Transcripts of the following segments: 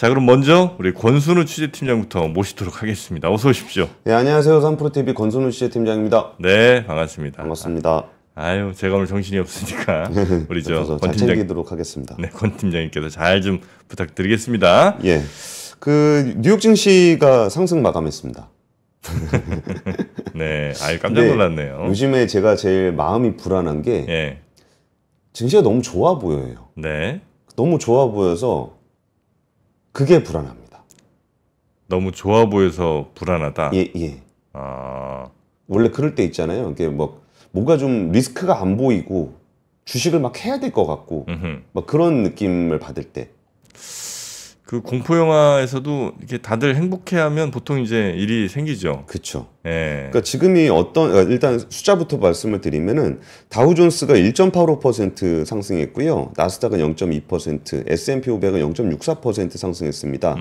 자, 그럼 먼저 우리 권순우 취재팀장부터 모시도록 하겠습니다. 어서 오십시오. 네, 안녕하세요. 삼프로TV 권순우 취재팀장입니다. 네, 반갑습니다. 반갑습니다. 아유, 제가 오늘 정신이 없으니까 네, 우리 저권 팀장 기도록 하겠습니다. 네, 권 팀장님께서 잘 좀 부탁드리겠습니다. 예. 그 뉴욕 증시가 상승 마감했습니다. 네, 아예 깜짝 놀랐네요. 요즘에 제가 제일 마음이 불안한 게 예. 증시가 너무 좋아 보여요. 네. 너무 좋아 보여서 그게 불안합니다. 너무 좋아 보여서 불안하다. 예, 예. 아. 원래 그럴 때 있잖아요. 이게 뭐 뭔가 좀 리스크가 안 보이고 주식을 막 해야 될 것 같고 음흠. 막 그런 느낌을 받을 때그 공포 영화에서도 이렇게 다들 행복해하면 보통 이제 일이 생기죠. 그렇죠. 예. 그러니까 지금이 어떤 그러니까 일단 숫자부터 말씀을 드리면은 다우존스가 1.85% 상승했고요, 나스닥은 0.2%, S&P 500은 0.64% 상승했습니다.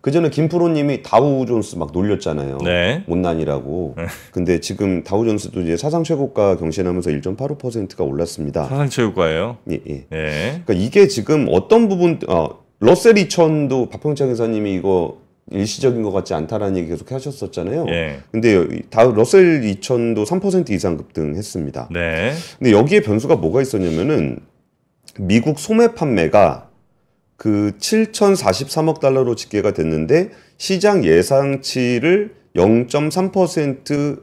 그 전에 김프로님이 다우존스 막 놀렸잖아요. 네. 못난이라고. 네. 근데 지금 다우존스도 이제 사상 최고가 경신하면서 1.85%가 올랐습니다. 사상 최고가예요? 예. 예. 예. 그러니까 이게 지금 어떤 부분 어, 러셀 이천도 박평창 회사님이 이거 일시적인 것 같지 않다라는 얘기 계속 하셨었잖아요. 예. 근데 다 러셀 2000도 3% 이상 급등했습니다. 네. 근데 여기에 변수가 뭐가 있었냐면은 미국 소매 판매가 그 7,043억 달러로 집계가 됐는데 시장 예상치를 0.3%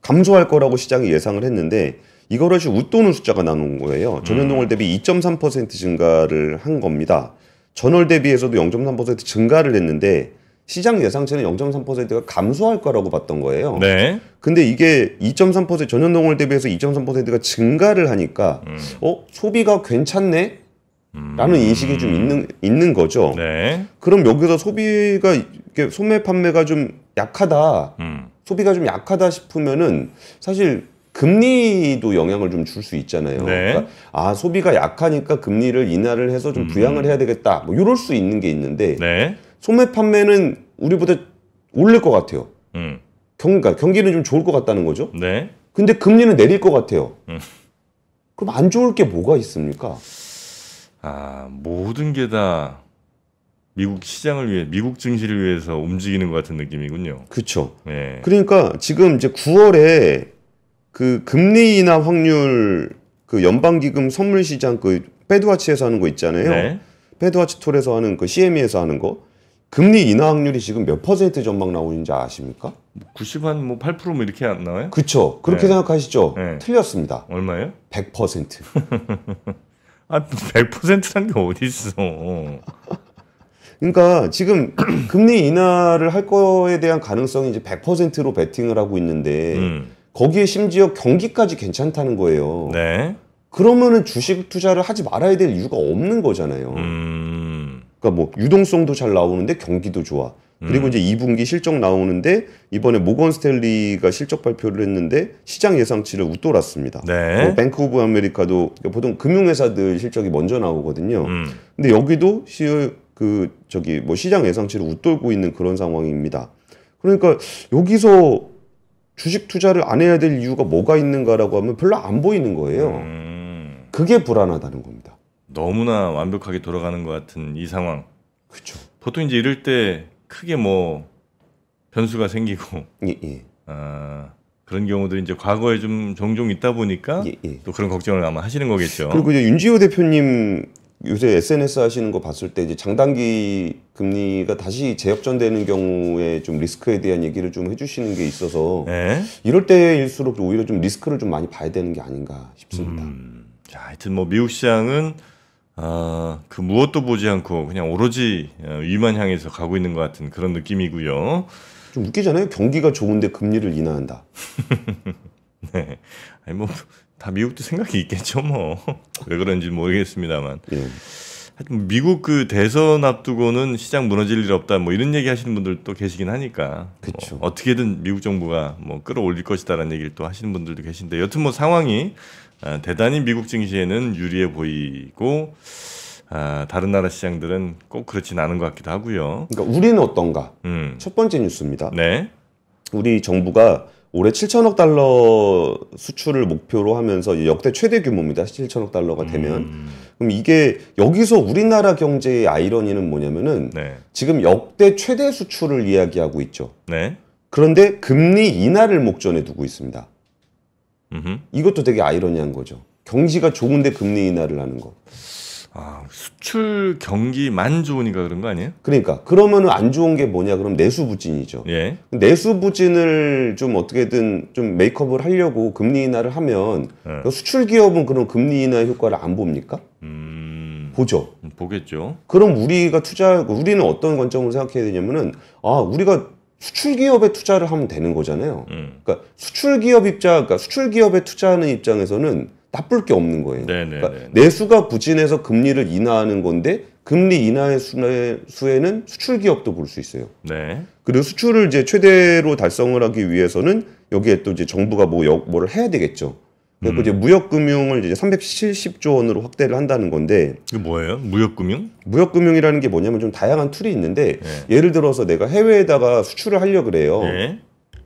감소할 거라고 시장이 예상을 했는데 이거를 웃도는 숫자가 나온 거예요. 전년동월 음. 대비 2.3% 증가를 한 겁니다. 전월 대비해서도 0.3% 증가를 했는데 시장 예상치는 0.3%가 감소할 거라고 봤던 거예요. 네. 근데 이게 2.3% 전년 동월 대비해서 2.3%가 증가를 하니까 음. 어 소비가 괜찮네. 라는 음. 인식이 좀 있는 있는 거죠. 네. 그럼 여기서 소비가 이렇게 소매 판매가 좀 약하다. 음. 소비가 좀 약하다 싶으면은 사실 금리도 영향을 좀 줄 수 있잖아요. 네. 그러니까 아 소비가 약하니까 금리를 인하를 해서 좀 음. 부양을 해야 되겠다. 뭐 이럴 수 있는 게 있는데 네. 소매 판매는 우리보다 올릴 것 같아요. 음. 경, 그러니까 경기는 좀 좋을 것 같다는 거죠. 네. 근데 금리는 내릴 것 같아요. 음. 그럼 안 좋을 게 뭐가 있습니까? 아 모든 게 다 미국 시장을 위해 미국 증시를 위해서 움직이는 것 같은 느낌이군요. 그렇죠. 네. 그러니까 지금 이제 9월에 그 금리 인하 확률 그 연방기금 선물 시장 그 페드와치에서 하는 거 있잖아요. 네. 페드와치 톨에서 하는 그 CME에서 하는 거 금리 인하 확률이 지금 몇 퍼센트 전망 나오는지 아십니까? 90한 뭐 뭐8% 뭐 이렇게 안 나와요? 그쵸. 그렇게 네. 생각하시죠? 네. 틀렸습니다. 얼마예요? 100%. 아, 100%란 게 어디 있어? 그러니까 지금 금리 인하를 할 거에 대한 가능성이 이제 100%로 베팅을 하고 있는데 음. 거기에 심지어 경기까지 괜찮다는 거예요. 네. 그러면은 주식 투자를 하지 말아야 될 이유가 없는 거잖아요. 음... 그러니까 뭐 유동성도 잘 나오는데 경기도 좋아. 그리고 음... 이제 2분기 실적 나오는데 이번에 모건 스탠리가 실적 발표를 했는데 시장 예상치를 웃돌았습니다. 네. 뭐 뱅크 오브 아메리카도 보통 금융회사들 실적이 먼저 나오거든요. 음... 근데 여기도 시, 그 저기 뭐 시장 예상치를 웃돌고 있는 그런 상황입니다. 그러니까 여기서 주식 투자를 안 해야 될 이유가 뭐가 있는가라고 하면 별로 안 보이는 거예요. 음... 그게 불안하다는 겁니다. 너무나 완벽하게 돌아가는 것 같은 이 상황. 그렇죠. 보통 이제 이럴 때 크게 뭐 변수가 생기고 예, 예. 아, 그런 경우들이 이제 과거에 좀 종종 있다 보니까 예, 예. 또 그런 걱정을 아마 하시는 거겠죠. 그리고 이제 윤지호 대표님 요새 SNS 하시는 거 봤을 때 이제 장단기 금리가 다시 재역전되는 경우에 좀 리스크에 대한 얘기를 좀 해주시는 게 있어서 네. 이럴 때일수록 오히려 좀 리스크를 좀 많이 봐야 되는 게 아닌가 싶습니다. 음, 자, 하여튼 뭐 미국 시장은 아, 그 무엇도 보지 않고 그냥 오로지 어, 위만 향해서 가고 있는 것 같은 그런 느낌이고요. 좀 웃기잖아요. 경기가 좋은데 금리를 인하한다. 네. 아니 뭐다 미국도 생각이 있겠죠 뭐왜 그런지 모르겠습니다만 예. 미국 그 대선 앞두고는 시장 무너질 일 없다 뭐 이런 얘기 하시는 분들도 계시긴 하니까 그쵸. 뭐 어떻게든 미국 정부가 뭐 끌어올릴 것이다라는 얘기를 또 하시는 분들도 계신데 여튼 뭐 상황이 아, 대단히 미국 증시에는 유리해 보이고 아, 다른 나라 시장들은 꼭 그렇진 않은 것 같기도 하고요. 그러니까 우리는 어떤가? 음. 첫 번째 뉴스입니다. 네. 우리 정부가 올해 7천억 달러 수출을 목표로 하면서 역대 최대 규모입니다. 7천억 달러가 되면. 음. 그럼 이게 여기서 우리나라 경제의 아이러니는 뭐냐면은 네. 지금 역대 최대 수출을 이야기하고 있죠. 네. 그런데 금리 인하를 목전에 두고 있습니다. 음흠. 이것도 되게 아이러니한 거죠. 경지가 좋은데 금리 인하를 하는 거. 아, 수출 경기만 좋으니까 그런 거 아니에요? 그러니까 그러면안 좋은 게 뭐냐? 그럼 내수 부진이죠. 예. 내수 부진을 좀 어떻게든 좀 메이크업을 하려고 금리 인하를 하면 예. 그러니까 수출 기업은 그런 금리 인하 효과를 안 봅니까? 음... 보죠. 음, 보겠죠. 그럼 우리가 투자 하고 우리는 어떤 관점으로 생각해야 되냐면은 아 우리가 수출 기업에 투자를 하면 되는 거잖아요. 음. 그러니까 수출 기업 입장, 그러니까 수출 기업에 투자하는 입장에서는 나쁠 게 없는 거예요. 네, 네, 그러니까 네, 내수가 부진해서 금리를 인하하는 건데 금리 인하의 수에는 수출 기업도 볼 수 있어요. 네. 그리고 수출을 이제 최대로 달성을 하기 위해서는 여기에 또 이제 정부가 뭐 여, 뭐를 해야 되겠죠. 그리고 음. 이제 무역금융을 이제 370조 원으로 확대를 한다는 건데 이게 뭐예요? 무역금융? 무역금융이라는 게 뭐냐면 좀 다양한 툴이 있는데 네. 예를 들어서 내가 해외에다가 수출을 하려 그래요. 네.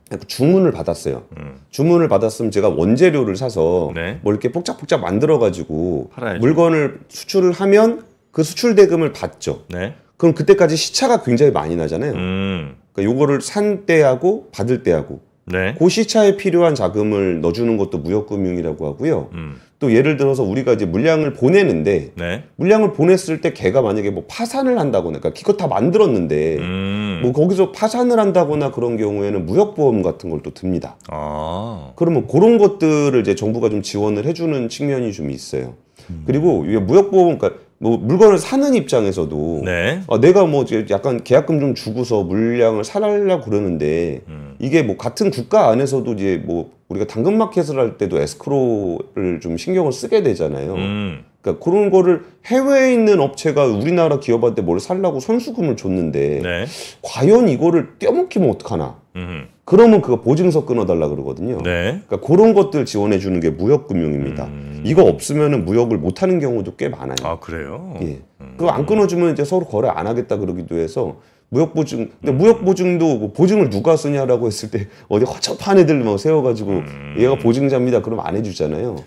그러니까 주문을 받았어요. 음. 주문을 받았으면 제가 원재료를 사서 네. 뭐 이렇게 복작복작 만들어 가지고 물건을 수출을 하면 그 수출 대금을 받죠. 네. 그럼 그때까지 시차가 굉장히 많이 나잖아요. 음. 그러니까 요거를 산 때하고 받을 때하고 네. 그 시차에 필요한 자금을 넣어주는 것도 무역금융이라고 하고요. 음. 또 예를 들어서 우리가 이제 물량을 보내는데 네. 물량을 보냈을 때 걔가 만약에 뭐 파산을 한다거나 그러니까 기껏 다 만들었는데 음. 음. 뭐 거기서 파산을 한다거나 그런 경우에는 무역보험 같은 걸 또 듭니다. 아. 그러면 그런 것들을 이제 정부가 좀 지원을 해주는 측면이 좀 있어요. 음. 그리고 이게 무역보험, 그러니까 뭐 물건을 사는 입장에서도 네. 아, 내가 뭐 약간 계약금 좀 주고서 물량을 사달라고 그러는데 음. 이게 뭐 같은 국가 안에서도 이제 뭐 우리가 당근마켓을 할 때도 에스크로를 좀 신경을 쓰게 되잖아요. 음. 그러니까 그런 거를 해외에 있는 업체가 우리나라 기업한테 뭘 살라고 선수금을 줬는데 네. 과연 이거를 떼먹기면 어 어떡하나 음흠. 그러면 그거 보증서 끊어달라 그러거든요 네. 그러니까 그런 것들 지원해 주는 게 무역금융입니다 음. 이거 없으면 무역을 못하는 경우도 꽤 많아요 아 그래요? 예. 음. 그거 안 끊어주면 이제 서로 거래 안 하겠다 그러기도 해서 무역보증 근데 무역보증도 뭐 보증을 누가 쓰냐라고 했을 때 어디 허접한 애들 뭐 세워가지고 음. 얘가 보증자입니다 그럼 안 해주잖아요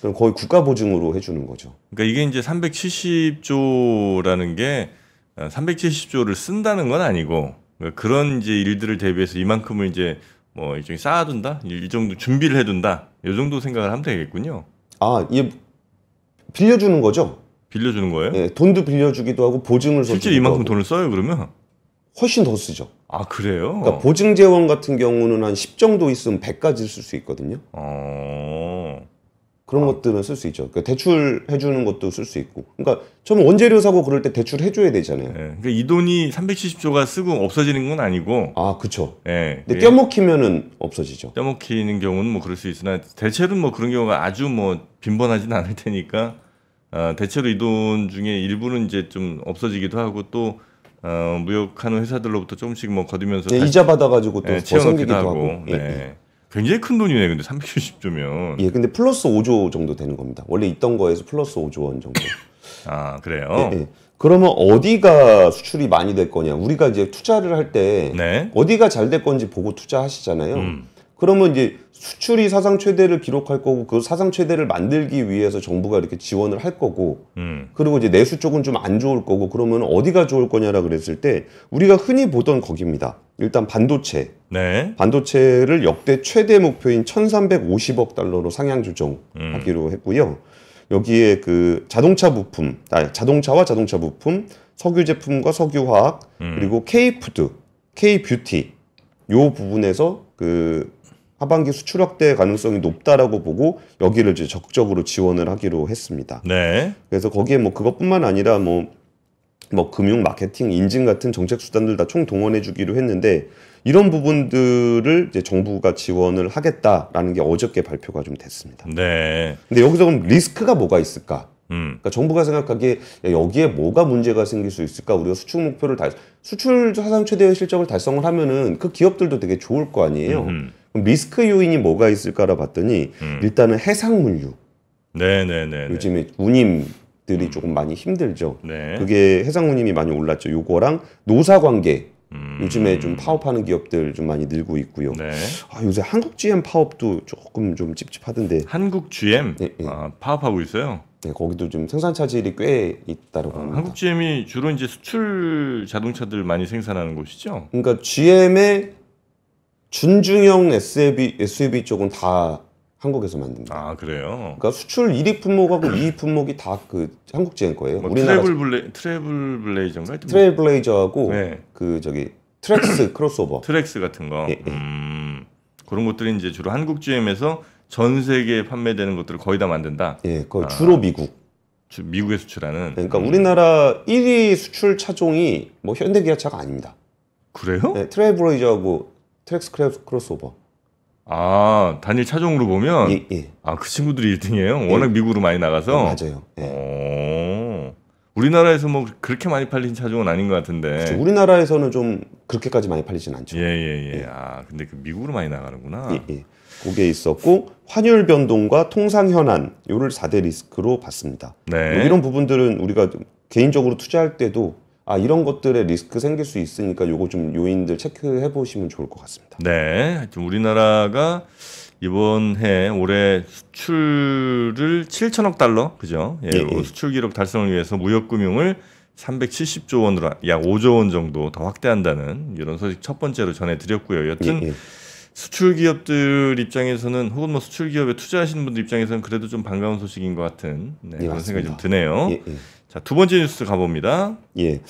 그럼 거의 국가 보증으로 해주는 거죠. 그러니까 이게 이제 370조라는 게 370조를 아, 쓴다는 건 아니고 그러니까 그런 이제 일들을 대비해서 이만큼을 이제 뭐 일종의 쌓아둔다, 이 정도 준비를 해둔다, 이 정도 생각을 하면 되겠군요. 아, 예, 빌려주는 거죠. 빌려주는 거예요? 예, 돈도 빌려주기도 하고 보증을 실제 이만큼 하고. 돈을 써요 그러면? 훨씬 더 쓰죠. 아 그래요? 그러니까 보증 재원 같은 경우는 한 10 정도 있으면 100까지 쓸 수 있거든요. 어... 그런 아. 것들은 쓸 수 있죠. 그러니까 대출해 주는 것도 쓸 수 있고. 그러니까 처음 원재료 사고 그럴 때 대출해 줘야 되잖아요. 네. 그러니까 이 돈이 370조가 쓰고 없어지는 건 아니고. 아, 그렇죠. 네. 근데 떼먹히면은 예. 없어지죠. 떼먹히는 경우는 뭐 그럴 수 있으나 대체로 뭐 그런 경우가 아주 뭐 빈번하진 않을 테니까 어, 대체로 이 돈 중에 일부는 이제 좀 없어지기도 하고 또 어, 무역하는 회사들로부터 조금씩 뭐 거두면서 네, 이자 받아가지고 또 네, 채워넣기도 하고. 하고. 예, 네. 예. 굉장히 큰 돈이네 근데 3 7 0조면 예, 근데 플러스 5조 정도 되는 겁니다. 원래 있던 거에서 플러스 5조 원 정도. 아 그래요. 예, 예. 그러면 어디가 수출이 많이 될 거냐? 우리가 이제 투자를 할때 네. 어디가 잘 될 건지 보고 투자하시잖아요. 음. 그러면 이제 수출이 사상 최대를 기록할 거고 그 사상 최대를 만들기 위해서 정부가 이렇게 지원을 할 거고 음. 그리고 이제 내수 쪽은 좀 안 좋을 거고 그러면 어디가 좋을 거냐라 그랬을 때 우리가 흔히 보던 거기입니다. 일단 반도체. 네. 반도체를 역대 최대 목표인 1,350억 달러로 상향 조정하기로 음. 했고요. 여기에 그 자동차 부품, 아, 자동차와 자동차 부품, 석유 제품과 석유화학, 음. 그리고 K 푸드, K 뷰티 요 부분에서 그 하반기 수출 확대 가능성이 높다라고 보고 여기를 이제 적극적으로 지원을 하기로 했습니다. 네. 그래서 거기에 뭐 그것뿐만 아니라 뭐뭐 뭐 금융 마케팅 인증 같은 정책 수단들 다 총 동원해 주기로 했는데 이런 부분들을 이제 정부가 지원을 하겠다라는 게 어저께 발표가 좀 됐습니다. 네. 근데 여기서 그럼 리스크가 뭐가 있을까? 음. 그러니까 정부가 생각하기에 여기에 뭐가 문제가 생길 수 있을까? 우리가 수출 목표를 달 수출 사상 최대의 실적을 달성을 하면은 그 기업들도 되게 좋을 거 아니에요. 음. 리스크 요인이 뭐가 있을까라 봤더니 음. 일단은 해상 물류. 네네네. 요즘에 운임들이 음. 조금 많이 힘들죠. 네. 그게 해상 운임이 많이 올랐죠. 요거랑 노사 관계. 음. 요즘에 좀 파업하는 기업들 좀 많이 늘고 있고요. 네. 아, 요새 한국 GM 파업도 조금 좀 찝찝하던데. 한국 GM 네, 예, 네. 예. 아, 파업하고 있어요. 네, 거기도 좀 생산 차질이 꽤 있다고 라 아, 합니다. 한국 GM이 주로 이제 수출 자동차들 많이 생산하는 곳이죠. 그러니까 GM의 준중형 SUV, SUV 쪽은 다 한국에서 만듭니다. 아 그래요? 그러니까 수출 1위 품목하고 2위 품목이 다 그 한국 제인 거예요. 뭐 우리나라 트래블 블레 트래블 블레이저인가? 트래블 블레이저하고 네. 그 저기 트랙스 크로스오버. 트랙스 같은 거. 예, 예. 음, 그런 것들이 이제 주로 한국 GM에서 전 세계에 판매되는 것들을 거의 다 만든다. 예, 거의 아. 주로 미국. 주, 미국에 수출하는. 네, 그러니까 음. 우리나라 1위 수출 차종이 뭐 현대기아차가 아닙니다. 그래요? 네, 트래블레이저하고 트랙스 크로스오버. 아 단일 차종으로 보면 예, 예. 아그 친구들이 1등이에요. 워낙 예. 미국으로 많이 나가서 예, 맞아요. 오, 예. 어. 우리나라에서 뭐 그렇게 많이 팔린 차종은 아닌 것 같은데. 그렇 우리나라에서는 좀 그렇게까지 많이 팔리진 않죠. 예예예. 예, 예. 아 근데 그 미국으로 많이 나가는구나. 예, 그게 있었고 환율 변동과 통상 현안 요를 4대 리스크로 봤습니다. 네. 뭐 이런 부분들은 우리가 개인적으로 투자할 때도 아 이런 것들의 리스크 생길 수 있으니까 요거 좀 요인들 체크해 보시면 좋을 것 같습니다. 네, 하여튼 우리나라가 이번 해 올해 수출을 7천억 달러 그죠? 예, 예, 예. 수출 기록 달성을 위해서 무역금융을 370조 원으로 약 5조 원 정도 더 확대한다는 이런 소식 첫 번째로 전해드렸고요. 여튼 예, 예, 수출 기업들 입장에서는 혹은 뭐 수출 기업에 투자하시는 분들 입장에서는 그래도 좀 반가운 소식인 것 같은 네, 예, 그런 맞습니다. 생각이 좀 드네요. 예, 자, 두 번째 뉴스 가봅니다. 예.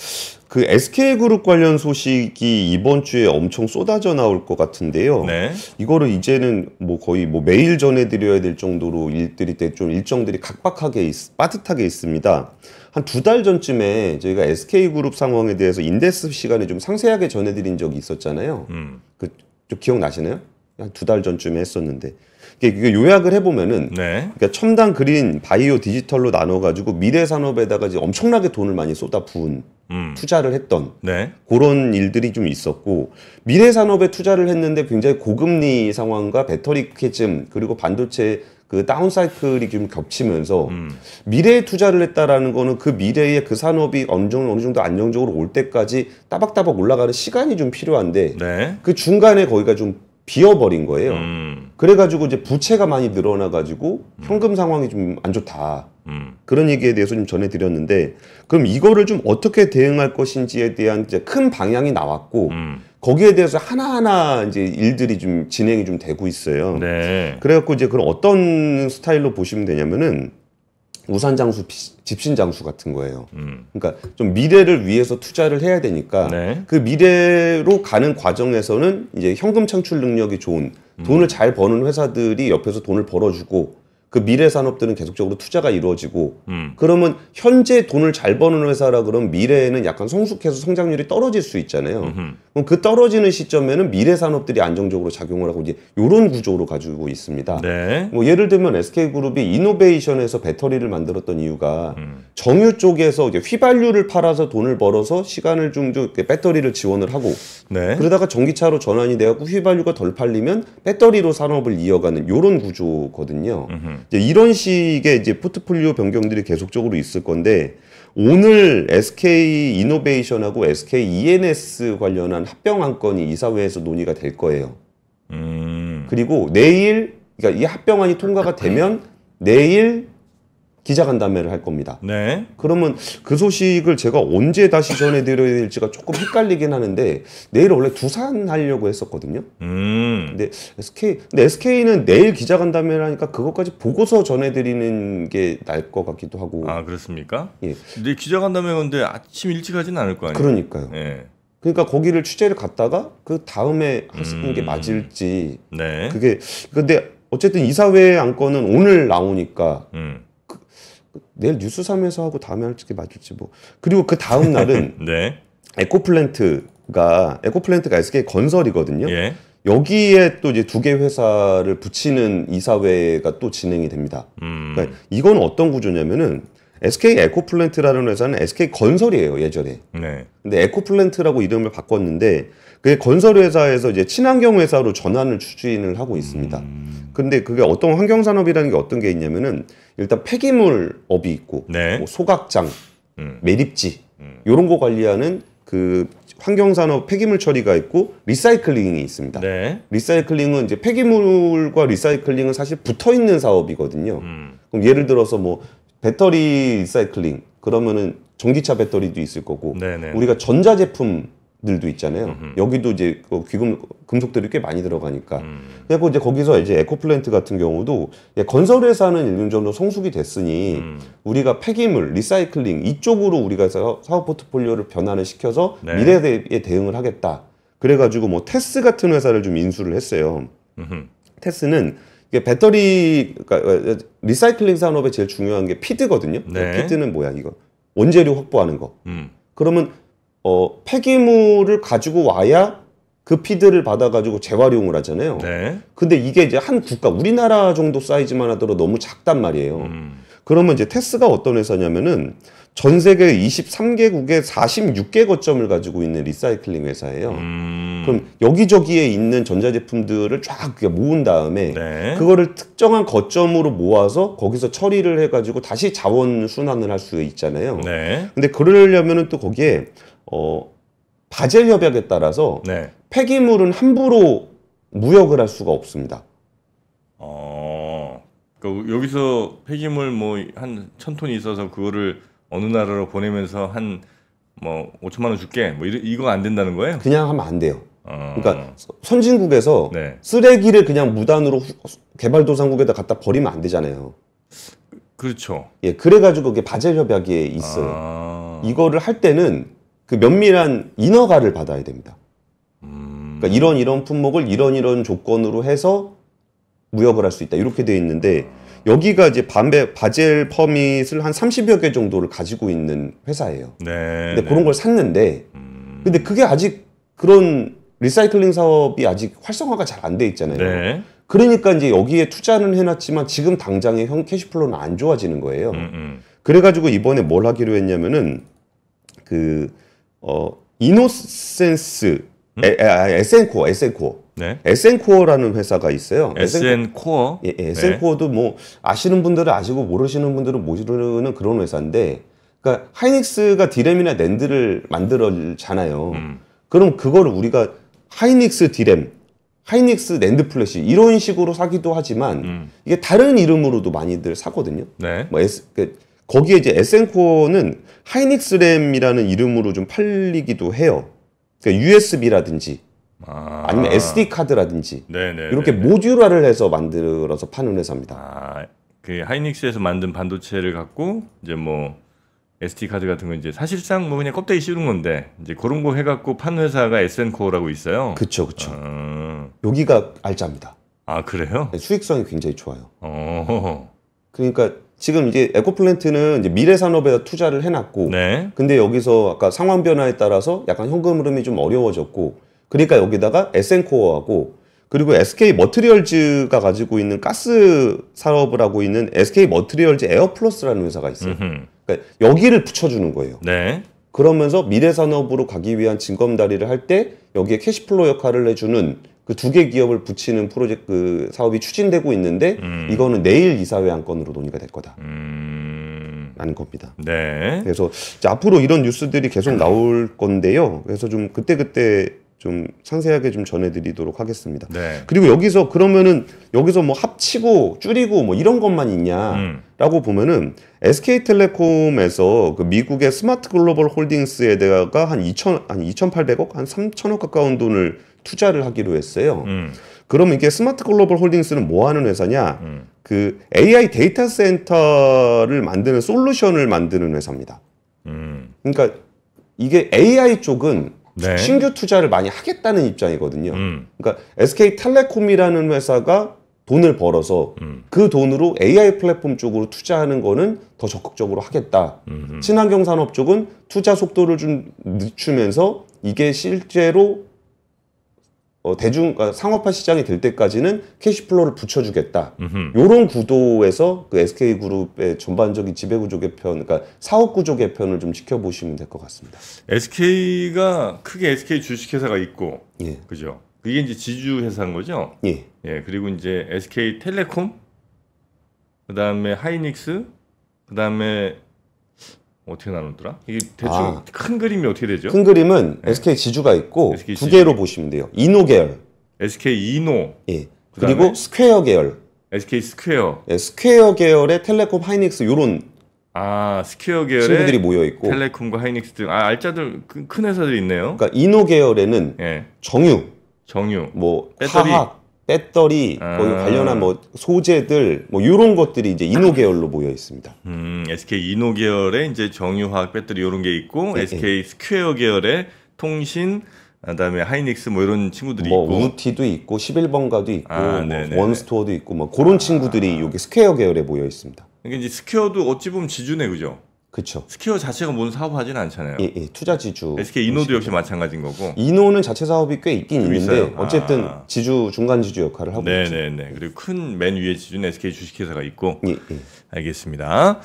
그 SK그룹 관련 소식이 이번 주에 엄청 쏟아져 나올 것 같은데요. 네. 이거를 이제는 뭐 거의 뭐 매일 전해드려야 될 정도로 일들이 좀 일정들이 각박하게 있, 빠듯하게 있습니다. 한 두 달 전쯤에 저희가 SK그룹 상황에 대해서 인데스 시간에 좀 상세하게 전해드린 적이 있었잖아요. 음. 그, 좀 기억나시나요? 한두달 전쯤에 했었는데 이게 요약을 해보면은 네. 그러니까 첨단 그린 바이오 디지털로 나눠가지고 미래 산업에다가 이제 엄청나게 돈을 많이 쏟아 부은 음. 투자를 했던 네. 그런 일들이 좀 있었고 미래 산업에 투자를 했는데 굉장히 고금리 상황과 배터리 캐즘 그리고 반도체 그 다운 사이클이 좀 겹치면서 음. 미래에 투자를 했다라는 거는 그 미래에 그 산업이 어느 정도 어느 정도 안정적으로 올 때까지 따박따박 올라가는 시간이 좀 필요한데 네. 그 중간에 거기가 좀 비어버린 거예요. 음. 그래가지고 이제 부채가 많이 늘어나가지고 음. 현금 상황이 좀 안 좋다. 음. 그런 얘기에 대해서 좀 전해드렸는데 그럼 이거를 좀 어떻게 대응할 것인지에 대한 이제 큰 방향이 나왔고 음. 거기에 대해서 하나하나 이제 일들이 좀 진행이 좀 되고 있어요. 네. 그래갖고 이제 그럼 어떤 스타일로 보시면 되냐면은 우산 장수, 집신 장수 같은 거예요. 음. 그러니까 좀 미래를 위해서 투자를 해야 되니까 네. 그 미래로 가는 과정에서는 이제 현금 창출 능력이 좋은 돈을 음. 잘 버는 회사들이 옆에서 돈을 벌어주고 그 미래 산업들은 계속적으로 투자가 이루어지고 음. 그러면 현재 돈을 잘 버는 회사라 그러면 미래에는 약간 성숙해서 성장률이 떨어질 수 있잖아요. 음흠. 그럼 그 떨어지는 시점에는 미래 산업들이 안정적으로 작용을 하고 이제 요런 구조로 가지고 있습니다. 네. 뭐 예를 들면 SK 그룹이 이노베이션에서 배터리를 만들었던 이유가 음. 정유 쪽에서 이제 휘발유를 팔아서 돈을 벌어서 시간을 좀, 좀 배터리를 지원을 하고 네. 그러다가 전기차로 전환이 돼갖고 휘발유가 덜 팔리면 배터리로 산업을 이어가는 요런 구조거든요. 음흠. 이런 제이 식의 이제 포트폴리오 변경들이 계속적으로 있을 건데 오늘 SK 이노베이션하고 SK ENS 관련한 합병 안건이 이사회에서 논의가 될 거예요. 음. 그리고 내일 그러니까 이 합병안이 통과가 아, 되면 내일 기자간담회를 할 겁니다. 네. 그러면 그 소식을 제가 언제 다시 전해드려야 될지가 조금 헷갈리긴 하는데 내일 원래 두산 하려고 했었거든요. 음. 근데 SK 근데 SK는 내일 기자간담회를 하니까 그것까지 보고서 전해드리는 게 나을 것 같기도 하고. 아 그렇습니까? 예. 근데 기자간담회 건데 아침 일찍 하진 않을 거 아니에요. 그러니까요. 예. 그러니까 거기를 취재를 갔다가 그 다음에 하시는 음. 게 맞을지. 네. 그게 근데 어쨌든 이사회 안건은 오늘 나오니까. 음. 내일 뉴스 3에서 하고 다음에 할지 맞을지 뭐 그리고 그 다음 날은 네. 에코플랜트가 에코플랜트가 SK 건설이거든요. 예. 여기에 또 이제 두 개 회사를 붙이는 이사회가 또 진행이 됩니다. 음. 그러니까 이건 어떤 구조냐면은 SK 에코플랜트라는 회사는 SK 건설이에요 예전에. 네. 근데 에코플랜트라고 이름을 바꿨는데 그게 건설 회사에서 이제 친환경 회사로 전환을 추진을 하고 있습니다. 음... 근데 그게 어떤 환경 산업이라는 게 어떤 게 있냐면은 일단 폐기물 업이 있고 네. 뭐 소각장, 음. 매립지 음. 이런 거 관리하는 그 환경산업 폐기물 처리가 있고 리사이클링이 있습니다. 네. 리사이클링은 이제 폐기물과 리사이클링은 사실 붙어 있는 사업이거든요. 음. 그럼 예를 들어서 뭐 배터리 리사이클링 그러면은 전기차 배터리도 있을 거고 네네. 우리가 전자 제품들도 있잖아요. 음흠. 여기도 이제 그 귀금 금속들이 꽤 많이 들어가니까. 음. 그리고 이제 거기서 이제 에코플랜트 같은 경우도 건설 회사는 일정적으로 성숙이 됐으니 음. 우리가 폐기물 리사이클링 이쪽으로 우리가 사업 포트폴리오를 변화를 시켜서 네. 미래에 대응을 하겠다. 그래가지고 뭐 테스 같은 회사를 좀 인수를 했어요. 음흠. 테스는 이게 배터리 그러니까 어, 어, 리사이클링 산업에 제일 중요한 게 피드거든요. 네. 그러니까 피드는 뭐야 이거 원재료 확보하는 거. 음. 그러면 어 폐기물을 가지고 와야 그 피드를 받아가지고 재활용을 하잖아요. 네. 근데 이게 이제 한 국가 우리나라 정도 사이즈만 하더라도 너무 작단 말이에요. 음. 그러면 이제 테스가 어떤 회사냐면은 전 세계 23개국의 46개 거점을 가지고 있는 리사이클링 회사예요. 음... 그럼 여기저기에 있는 전자제품들을 쫙 모은 다음에 네. 그거를 특정한 거점으로 모아서 거기서 처리를 해가지고 다시 자원 순환을 할 수 있잖아요. 네. 근데 그러려면은 또 거기에 어 바젤 협약에 따라서 네. 폐기물은 함부로 무역을 할 수가 없습니다. 어... 그러니까 여기서 폐기물 뭐 한 천 톤이 있어서 그거를 어느 나라로 보내면서 한 뭐 5천만 원 줄게 뭐 이거 안 된다는 거예요? 그냥 하면 안 돼요. 어... 그러니까 선진국에서 네. 쓰레기를 그냥 무단으로 개발도상국에다 갖다 버리면 안 되잖아요. 그렇죠. 예, 그래가지고 그게 바젤 협약에 있어요. 아... 이거를 할 때는 그 면밀한 인허가를 받아야 됩니다. 음... 그러니까 이런 이런 품목을 이런 이런 조건으로 해서 무역을 할 수 있다 이렇게 되어 있는데 여기가 이제 반배 바젤 퍼밋을 한 30여 개 정도를 가지고 있는 회사예요. 네. 근데 네. 그런 걸 샀는데 음... 근데 그게 아직 그런 리사이클링 사업이 아직 활성화가 잘 안 돼 있잖아요. 네. 그러니까 이제 여기에 투자는 해놨지만 지금 당장의 형 캐시플로는 안 좋아지는 거예요. 음, 음. 그래가지고 이번에 뭘 하기로 했냐면은 그어 이노센스 음? 에, 에, 에센코어 아, 에센코 네. SN코어라는 회사가 있어요. SN코어? 예, SN코어도 예. 네. 뭐 아시는 분들은 아시고 모르시는 분들은 모르는 그런 회사인데 그러니까 하이닉스가 디램이나 낸드를 만들었잖아요. 음. 그럼 그거를 우리가 하이닉스 디램, 하이닉스 랜드 플래시 이런 식으로 사기도 하지만 음. 이게 다른 이름으로도 많이들 사거든요. 네. 뭐 S, 그, 거기에 이제 에센코어는 하이닉스 램이라는 이름으로 좀 팔리기도 해요. 그러니까 USB라든지 아. 아니면 SD 카드라든지 네네네네. 네, 이렇게 네, 네. 모듈화를 해서 만들어서 파는 회사입니다. 아, 그 하이닉스에서 만든 반도체를 갖고 이제 뭐 SD 카드 같은 거 이제 사실상 뭐 그냥 껍데기 씌우는 건데 이제 그런 거 해갖고 판 회사가 SN코어라고 있어요. 그쵸 그쵸. 아. 여기가 알짜입니다. 아 그래요? 네, 수익성이 굉장히 좋아요. 어. 그러니까 지금 이제 에코플랜트는 이제 미래 산업에 투자를 해놨고, 네. 근데 여기서 아까 상황 변화에 따라서 약간 현금 흐름이 좀 어려워졌고, 그러니까 여기다가 SN코어하고 그리고 SK 머트리얼즈가 가지고 있는 가스 산업을 하고 있는 SK 머트리얼즈 에어플러스라는 회사가 있어요. 그러니까 여기를 붙여주는 거예요. 네. 그러면서 미래 산업으로 가기 위한 징검다리를 할 때 여기에 캐시플로 역할을 해주는 그 두 개 기업을 붙이는 프로젝트 그 사업이 추진되고 있는데 음. 이거는 내일 이사회 안건으로 논의가 될 거다. 음. 라는 겁니다. 네. 그래서 앞으로 이런 뉴스들이 계속 나올 건데요. 그래서 좀 그때 그때 좀 상세하게 좀 전해드리도록 하겠습니다. 네. 그리고 여기서 그러면은 여기서 뭐 합치고 줄이고 뭐 이런 것만 있냐라고 음. 보면은 SK텔레콤에서 그 미국의 스마트 글로벌 홀딩스에대가한 2천 한 2,800억 한 3천억 가까운 돈을 투자를 하기로 했어요. 음. 그러면 이게 스마트 글로벌 홀딩스는 뭐 하는 회사냐? 음. 그 AI 데이터 센터를 만드는 솔루션을 만드는 회사입니다. 음. 그러니까 이게 AI 쪽은 네. 신규 투자를 많이 하겠다는 입장이거든요. 음. 그러니까 SK텔레콤이라는 회사가 돈을 벌어서 음. 그 돈으로 AI 플랫폼 쪽으로 투자하는 거는 더 적극적으로 하겠다. 음흠. 친환경 산업 쪽은 투자 속도를 좀 늦추면서 이게 실제로 어, 대중 그러니까 상업화 시장이 될 때까지는 캐시플로를 붙여주겠다. 이런 구도에서 그 SK 그룹의 전반적인 지배구조 개편, 그러니까 사업 구조 개편을 좀 지켜보시면 될 것 같습니다. SK가 크게 SK 주식회사가 있고, 예. 그죠? 그게 이제 지주 회사인 거죠. 예. 예. 그리고 이제 SK 텔레콤, 그 다음에 하이닉스, 그 다음에 어떻게 나누더라? 이게 대충 아, 큰 그림이 어떻게 되죠? 큰 그림은 네. SK 지주가 있고 SK 지주. 개로 보시면 돼요. 이노 계열. SK 이노. 예. 그리고 스퀘어 계열. SK 스퀘어. 예, 스퀘어 계열의 텔레콤 하이닉스 요런 아, 스퀘어 계열의 친구들이 모여 있고 텔레콤과 하이닉스 등 아, 알짜들 큰 회사들이 있네요. 그러니까 이노 계열에는 예. 정유, 정유, 뭐 배터리. 화학, 배터리 뭐 아. 거기 관련한 뭐 소재들 뭐 이런 것들이 이제 이노 계열로 모여 있습니다. 음, SK 이노 계열에 이제 정유화학 배터리 이런 게 있고 네, SK 네. 스퀘어 계열에 통신 그다음에 하이닉스 뭐 이런 친구들이 뭐 있고 우티도 있고 11번가도 있고 아, 뭐 네, 네, 원스토어도 있고 뭐 그런 친구들이 여기 아. 스퀘어 계열에 모여 있습니다. 그러니까 이제 스퀘어도 어찌 보면 지주네 그죠? 그렇죠. 스퀘어 자체가 뭔 사업하지는 않잖아요. 예, 예. 투자 지주. SK 이노도 역시 마찬가지인 거고. 이노는 자체 사업이 꽤 있긴 있는데 아. 어쨌든 지주 중간 지주 역할을 하고 있죠. 네네네. 그리고 큰 맨 위에 지주는 SK 주식회사가 있고. 예, 예. 알겠습니다.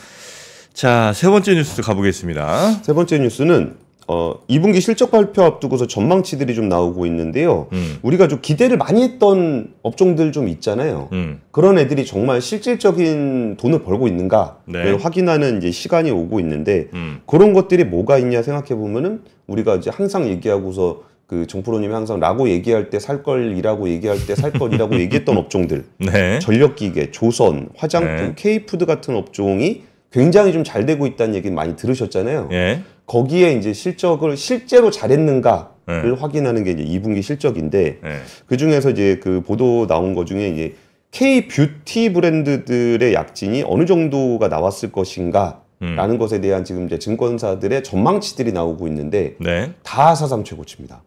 자, 세 번째 뉴스 도 가보겠습니다. 세 번째 뉴스는 어, 2분기 실적 발표 앞두고서 전망치들이 좀 나오고 있는데요. 음. 우리가 좀 기대를 많이 했던 업종들 좀 있잖아요. 음. 그런 애들이 정말 실질적인 돈을 벌고 있는가 네. 확인하는 이제 시간이 오고 있는데 음. 그런 것들이 뭐가 있냐 생각해 보면은 우리가 이제 항상 얘기하고서 그 정프로님이 항상 라고 얘기할 때 살 걸이라고 얘기할 때 살 걸이라고 얘기했던 업종들, 네. 전력기계, 조선, 화장품, 네. K푸드 같은 업종이 굉장히 좀 잘 되고 있다는 얘기는 많이 들으셨잖아요. 네. 거기에 이제 실적을 실제로 잘했는가를 네. 확인하는 게 이제 2분기 실적인데 네. 그 중에서 이제 그 보도 나온 것 중에 이제 K 뷰티 브랜드들의 약진이 어느 정도가 나왔을 것인가 라는 음. 것에 대한 지금 이제 증권사들의 전망치들이 나오고 있는데 네. 다 사상 최고치입니다.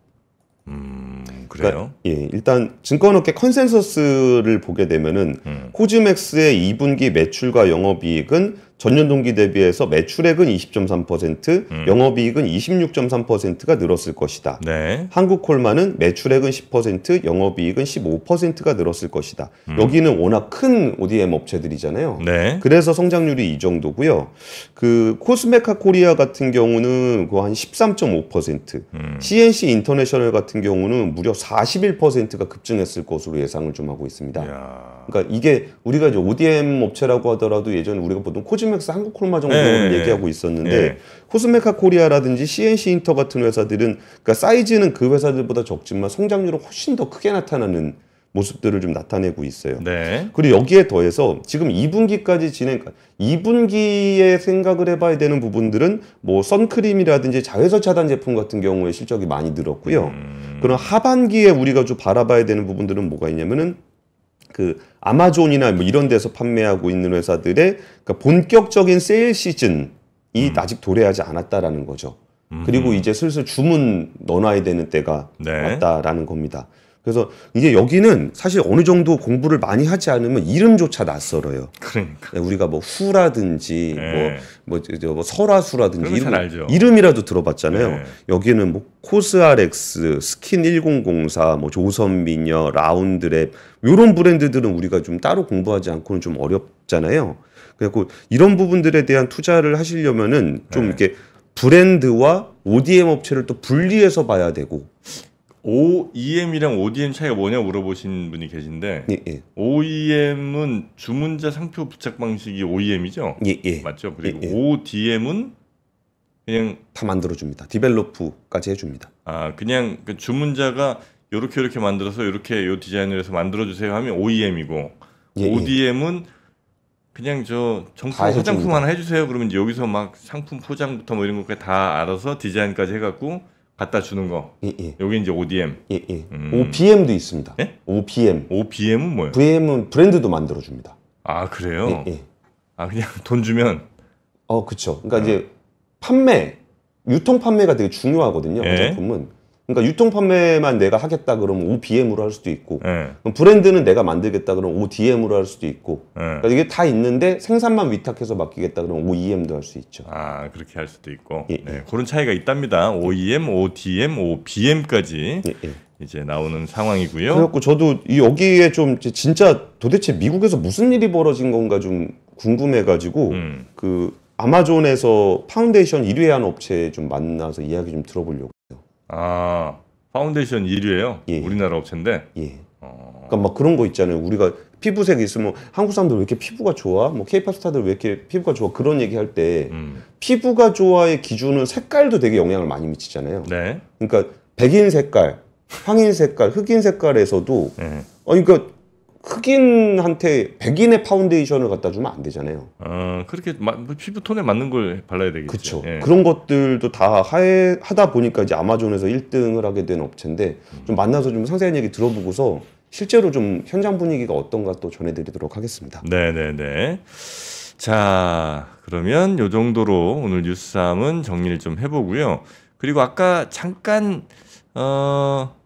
음, 그러니까 그래요? 그러니까, 예, 일단 증권업계 컨센서스를 보게 되면은 음. 코즈맥스의 2분기 매출과 영업이익은 전년 동기 대비해서 매출액은 20.3%, 음. 영업이익은 26.3%가 늘었을 것이다. 네. 한국콜마는 매출액은 10%, 영업이익은 15%가 늘었을 것이다. 음. 여기는 워낙 큰 ODM 업체들이잖아요. 네. 그래서 성장률이 이 정도고요. 그 코스메카 코리아 같은 경우는 그 한 13.5%, 음. CNC 인터내셔널 같은 경우는 무려 41%가 급증했을 것으로 예상을 좀 하고 있습니다. 이야. 그러니까 이게 우리가 이제 ODM 업체라고 하더라도 예전 에 우리가 보통 코즈맥스 한국콜마 정도 네, 예, 예, 예. 얘기하고 있었는데 네. 코스메카 코리아라든지 CNC 인터 같은 회사들은 그러니까 사이즈는 그 회사들보다 적지만 성장률은 훨씬 더 크게 나타나는 모습들을 좀 나타내고 있어요. 네. 그리고 여기에 더해서 지금 2분기까지 진행, 2분기에 그러니까 생각을 해봐야 되는 부분들은 뭐 선크림이라든지 자외선 차단 제품 같은 경우에 실적이 많이 늘었고요. 음... 그럼 하반기에 우리가 좀 바라봐야 되는 부분들은 뭐가 있냐면은 그 아마존이나 뭐 이런 데서 판매하고 있는 회사들의 그러니까 본격적인 세일 시즌이 음. 아직 도래하지 않았다라는 거죠. 음. 그리고 이제 슬슬 주문 넣어놔야 되는 때가 네. 왔다라는 겁니다. 그래서 이게 여기는 사실 어느 정도 공부를 많이 하지 않으면 이름조차 낯설어요. 그러니까 네, 우리가 뭐 후라든지 네. 뭐 뭐, 뭐, 뭐 설화수라든지 이름, 이라도 들어봤잖아요. 네. 여기는 뭐 코스알엑스, 스킨 1004, 뭐 조선미녀, 라운드랩 요런 브랜드들은 우리가 좀 따로 공부하지 않고는 좀 어렵잖아요. 그래갖고 이런 부분들에 대한 투자를 하시려면은 좀 네. 이렇게 브랜드와 ODM 업체를 또 분리해서 봐야 되고 OEM이랑 ODM 차이가 뭐냐 물어보신 분이 계신데 예, 예. OEM은 주문자 상표 부착 방식이 OEM이죠? 예, 예. 맞죠? 그리고 예, 예. ODM은 그냥 다 만들어 줍니다. 디벨로프까지 해 줍니다. 아, 그냥 그 주문자가 요렇게 요렇게 만들어서 요렇게 요 디자인을 해서 만들어 주세요 하면 OEM이고 예, 예. ODM은 그냥 저 정품 화장품 하나 해 주세요. 그러면 여기서 막 상품 포장부터 뭐 이런 것까지 다 알아서 디자인까지 해 갖고 갖다 주는 거. 예, 예. 여기 이제 ODM. 예, 예. 음. OPM도 있습니다. 예? OPM. OPM은 뭐예요? VM은 브랜드도 만들어 줍니다. 아, 그래요? 예, 예. 아, 그냥 돈 주면 어, 그렇죠. 그러니까 어. 이제 판매, 유통 판매가 되게 중요하거든요. 예? 그 제품은. 그러니까 유통 판매만 내가 하겠다 그러면 OBM으로 할 수도 있고 네. 브랜드는 내가 만들겠다 그러면 ODM으로 할 수도 있고 네. 그러니까 이게 다 있는데 생산만 위탁해서 맡기겠다 그러면 OEM도 할 수 있죠. 아 그렇게 할 수도 있고 예, 네, 예. 그런 차이가 있답니다. OEM, ODM, OBM까지 예, 예, 이제 나오는 상황이고요. 그래갖고 저도 여기에 좀 진짜 도대체 미국에서 무슨 일이 벌어진 건가 좀 궁금해가지고 음. 그 아마존에서 파운데이션 1위 한 업체 좀 만나서 이야기 좀 들어보려고. 아 파운데이션 1위에요 예. 우리나라 업체인데. 예. 어... 그러니까 막 그런 거 있잖아요. 우리가 피부색 있으면 한국 사람들 왜 이렇게 피부가 좋아? 뭐 케이팝 스타들 왜 이렇게 피부가 좋아? 그런 얘기 할때 음. 피부가 좋아의 기준은 색깔도 되게 영향을 많이 미치잖아요. 네. 그러니까 백인 색깔, 황인 색깔, 흑인 색깔에서도 네. 어 그러니까 흑인한테 백인의 파운데이션을 갖다 주면 안 되잖아요. 어, 그렇게 마, 뭐 피부 톤에 맞는 걸 발라야 되겠죠. 그렇죠. 예. 그런 것들도 다 하에, 하다 보니까 이제 아마존에서 1등을 하게 된 업체인데 좀 만나서 좀 상세한 얘기 들어보고서 실제로 좀 현장 분위기가 어떤가 또 전해드리도록 하겠습니다. 네, 네, 네. 자, 그러면 요 정도로 오늘 뉴스 3은 정리를 좀 해보고요. 그리고 아까 잠깐 어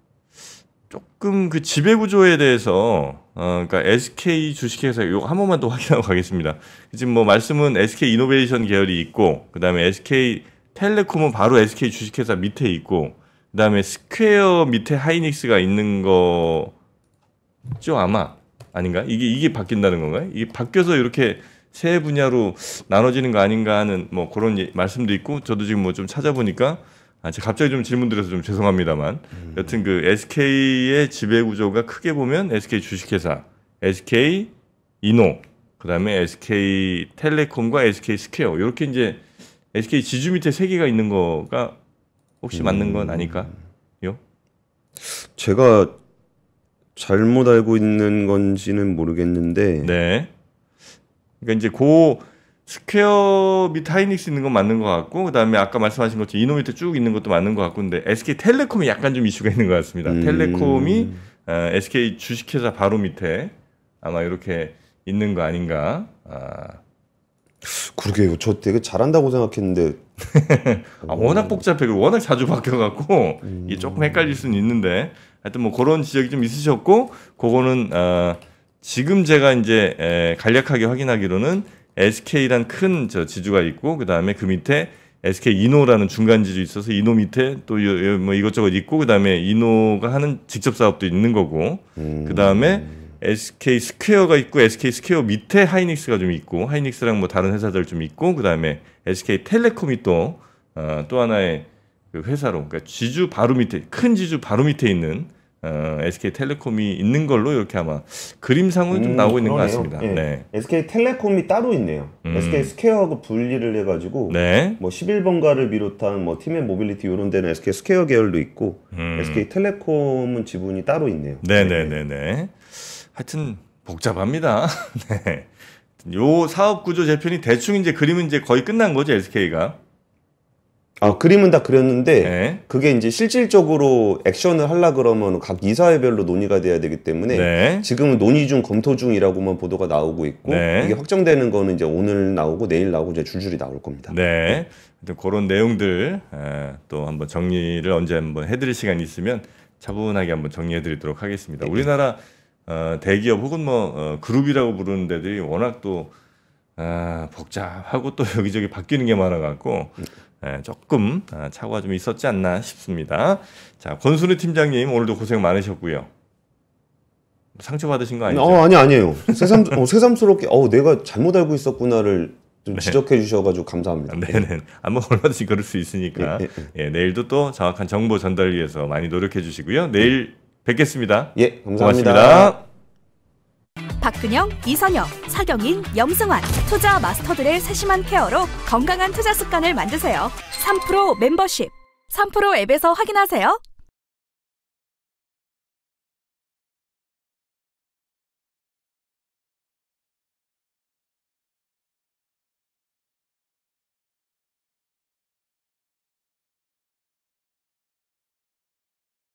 조금 그 지배 구조에 대해서 어 그러니까 SK 주식회사 요거 한 번만 더 확인하고 가겠습니다. 지금 뭐 말씀은 SK 이노베이션 계열이 있고 그다음에 SK 텔레콤은 바로 SK 주식회사 밑에 있고 그다음에 스퀘어 밑에 하이닉스가 있는 거죠 아마 아닌가? 이게 이게 바뀐다는 건가요? 이게 바뀌어서 이렇게 세 분야로 나눠지는 거 아닌가 하는 뭐 그런 예, 말씀도 있고 저도 지금 뭐 좀 찾아보니까 아, 제가 갑자기 좀 질문드려서 좀 죄송합니다만 음. 여튼 그 SK의 지배 구조가 크게 보면 SK 주식회사, SK 이노, 그다음에 SK 텔레콤과 SK 스퀘어 이렇게 이제 SK 지주 밑에 세 개가 있는 거가 혹시 음. 맞는 건 아닐까요? 제가 잘못 알고 있는 건지는 모르겠는데 네. 그러니까 이제 고 스퀘어 및 하이닉스 있는 건 맞는 것 같고 그다음에 아까 말씀하신 것처럼 이노 밑에 쭉 있는 것도 맞는 것 같고 근데 SK 텔레콤이 약간 좀 이슈가 있는 것 같습니다. 음. 텔레콤이 어, SK 주식회사 바로 밑에 아마 이렇게 있는 거 아닌가. 아. 그러게요. 저 되게 잘한다고 생각했는데 아, 워낙 복잡해. 워낙 자주 바뀌어갖고 음. 이게 조금 헷갈릴 수는 있는데 하여튼 뭐 그런 지적이 좀 있으셨고 그거는 어, 지금 제가 이제 에, 간략하게 확인하기로는 SK란 큰 저 지주가 있고 그 다음에 그 밑에 SK 이노라는 중간 지주 있어서 이노 밑에 또 뭐 이것저것 있고 그 다음에 이노가 하는 직접 사업도 있는 거고 음. 그 다음에 SK 스퀘어가 있고 SK 스퀘어 밑에 하이닉스가 좀 있고 하이닉스랑 뭐 다른 회사들 좀 있고 그 다음에 SK 텔레콤이 또또 어, 또 하나의 그 회사로 그러니까 지주 바로 밑에 큰 지주 바로 밑에 있는 어, SK텔레콤이 있는 걸로 이렇게 아마 그림상은 음, 좀 나오고 있는 그러네요. 것 같습니다. 예. 네. SK텔레콤이 따로 있네요. 음. SK스퀘어하고 분리를 해가지고 네. 뭐 11번가를 비롯한 뭐 팀앤 모빌리티 이런 데는 SK스퀘어 계열도 있고 음. SK텔레콤은 지분이 따로 있네요. 네네네 네, 네. 네, 네. 하여튼 복잡합니다. 네. 요 사업 구조 재편이 대충 이제 그림은 이제 거의 끝난 거죠 SK가. 아 그림은 다 그렸는데 네. 그게 이제 실질적으로 액션을 하려 그러면 각 이사회별로 논의가 돼야 되기 때문에 네. 지금은 논의 중 검토 중이라고만 보도가 나오고 있고 네. 이게 확정되는 거는 이제 오늘 나오고 내일 나오고 이제 줄줄이 나올 겁니다. 네. 네. 그런 내용들 또 한번 정리를 언제 한번 해드릴 시간이 있으면 차분하게 한번 정리해드리도록 하겠습니다. 네. 우리나라 어, 대기업 혹은 뭐 어, 그룹이라고 부르는 데들이 워낙 또 아, 복잡하고 또 여기저기 바뀌는 게 많아갖고 네. 예, 조금 착오가 아, 좀 있었지 않나 싶습니다. 자, 권순우 팀장님 오늘도 고생 많으셨고요. 상처 받으신 거 아니죠? 어, 아니 아니에요. 새삼 어, 새삼스럽게 어 내가 잘못 알고 있었구나를 좀 네. 지적해 주셔가지고 감사합니다. 네네. 아마 네. 얼마든지 그럴 수 있으니까 네, 네, 예, 내일도 또 정확한 정보 전달 위해서 많이 노력해 주시고요. 내일 뵙겠습니다. 예, 감사합니다. 고맙습니다. 박근영, 이선영, 사경인, 염승환 투자 마스터들의 세심한 케어로 건강한 투자 습관을 만드세요. 3프로 멤버십 3프로 앱에서 확인하세요.